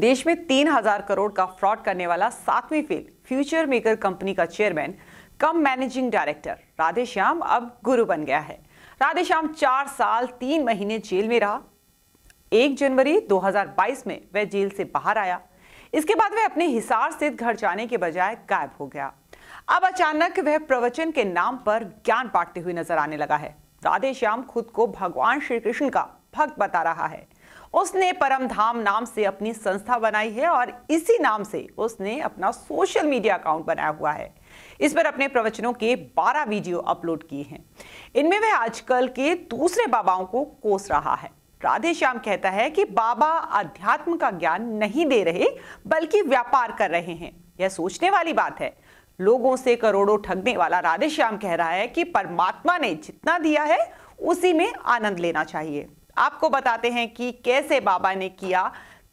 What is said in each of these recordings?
देश में तीन हजार करोड़ का फ्रॉड करने वाला सातवीं फेल फ्यूचर मेकर कंपनी का chairman cum managing director Radheshyam अब गुरु बन गया है राधेश्याम चार साल तीन महीने जेल में रहा एक जनवरी 2022 में वह जेल से बाहर आया इसके बाद वह अपने हिसार स्थित घर जाने के बजाय गायब हो गया अब अचानक वह प्रवचन के नाम पर ज्ञान बांटते हुए नजर आने लगा है राधेश्याम खुद को भगवान श्री कृष्ण का भक्त बता रहा है उसने परमधाम नाम से अपनी संस्था बनाई है और इसी नाम से उसने अपना सोशल मीडिया अकाउंट बनाया हुआ है इस पर अपने प्रवचनों के 12 वीडियो अपलोड किए हैं इनमें वह आजकल के दूसरे बाबाओं को कोस रहा है राधे श्याम कहता है कि बाबा अध्यात्म का ज्ञान नहीं दे रहे बल्कि व्यापार कर रहे हैं यह सोचने वाली बात है लोगों से करोड़ों ठगने वाला राधे श्याम कह रहा है कि परमात्मा ने जितना दिया है उसी में आनंद लेना चाहिए आपको बताते हैं कि कैसे बाबा ने किया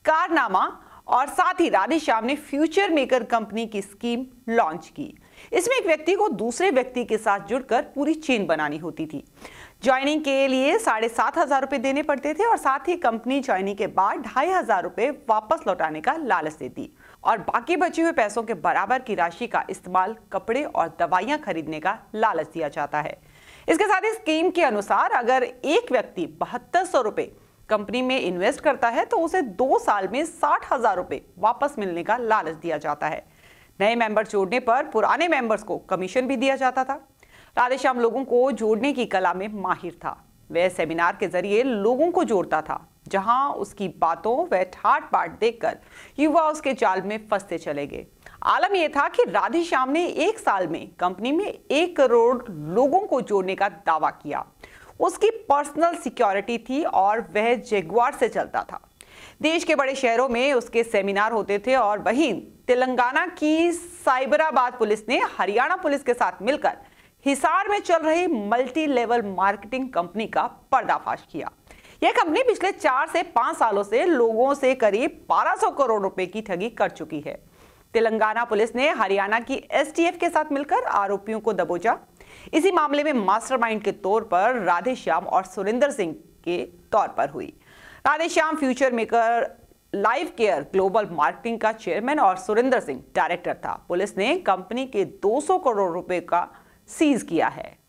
कारनामा और साथ ही राधे श्याम ने फ्यूचर मेकर कंपनी की स्कीम लॉन्च की इसमें एक व्यक्ति को दूसरे व्यक्ति के साथ जुड़कर पूरी चेन बनानी होती थी ज्वाइनिंग के लिए साढ़े सात हजार रुपए देने पड़ते थे और साथ ही कंपनी ज्वाइनिंग के बाद ढाई हजार रुपए वापस लौटाने का लालच देती और बाकी बचे हुए पैसों के बराबर की राशि का इस्तेमाल कपड़े और दवाइयां खरीदने का लालच दिया जाता है इसके साथ ही स्कीम के अनुसार अगर एक व्यक्ति बहत्तर सौ रुपये कंपनी में इन्वेस्ट करता है तो उसे दो साल में साठ हजार रुपए वापस मिलने का लालच दिया जाता है नए मेंबर जोड़ने पर पुराने मेंबर्स को कमीशन भी दिया जाता था राधेश्याम लोगों को जोड़ने की कला में माहिर था वह सेमिनार के जरिए लोगों को जोड़ता था जहां उसकी बातों व ठाट बाट देखकर युवा उसके जाल में फंसते चले गए आलम यह था कि राधे श्याम ने एक साल में कंपनी में एक करोड़ लोगों को जोड़ने का दावा किया उसकी पर्सनल सिक्योरिटी थी और वह जेगवार से चलता था देश के बड़े शहरों में उसके सेमिनार होते थे और वहीं तेलंगाना की साइबराबाद पुलिस ने हरियाणा पुलिस के साथ मिलकर हिसार में चल रही मल्टी लेवल मार्केटिंग कंपनी का पर्दाफाश किया यह कंपनी पिछले चार से पांच सालों से लोगों से करीब 1200 करोड़ रुपए की ठगी कर चुकी है तेलंगाना पुलिस ने हरियाणा की एसटीएफ के साथ मिलकर आरोपियों को दबोचा इसी मामले में मास्टरमाइंड के तौर पर राधेश्याम और सुरेंद्र सिंह के तौर पर हुई Radheshyam future maker live care global marketing का चेयरमैन और सुरेंद्र सिंह डायरेक्टर था पुलिस ने कंपनी के 200 करोड़ रुपए का सीज किया है